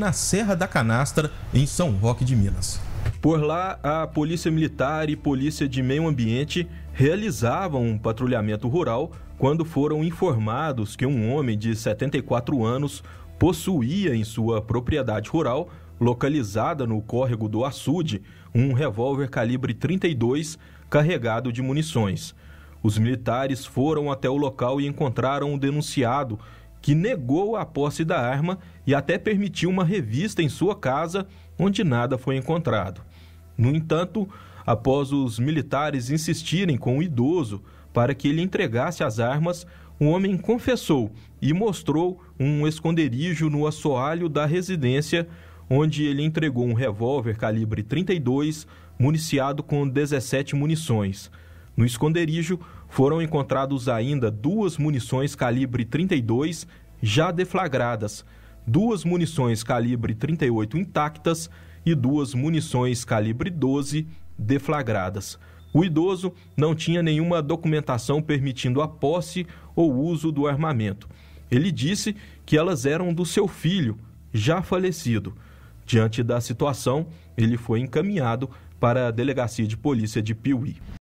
na Serra da Canastra, em São Roque de Minas. Por lá, a Polícia Militar e Polícia de Meio Ambiente realizavam um patrulhamento rural quando foram informados que um homem de 74 anos possuía em sua propriedade rural, localizada no córrego do Açude, um revólver calibre 32 carregado de munições. Os militares foram até o local e encontraram o denunciado que negou a posse da arma e até permitiu uma revista em sua casa, onde nada foi encontrado. No entanto, após os militares insistirem com o idoso para que ele entregasse as armas, o homem confessou e mostrou um esconderijo no assoalho da residência, onde ele entregou um revólver calibre 32, municiado com 17 munições. No esconderijo foram encontrados ainda duas munições calibre 32 já deflagradas, duas munições calibre 38 intactas e duas munições calibre 12 deflagradas. O idoso não tinha nenhuma documentação permitindo a posse ou uso do armamento. Ele disse que elas eram do seu filho, já falecido. Diante da situação, ele foi encaminhado para a Delegacia de Polícia de Piuí.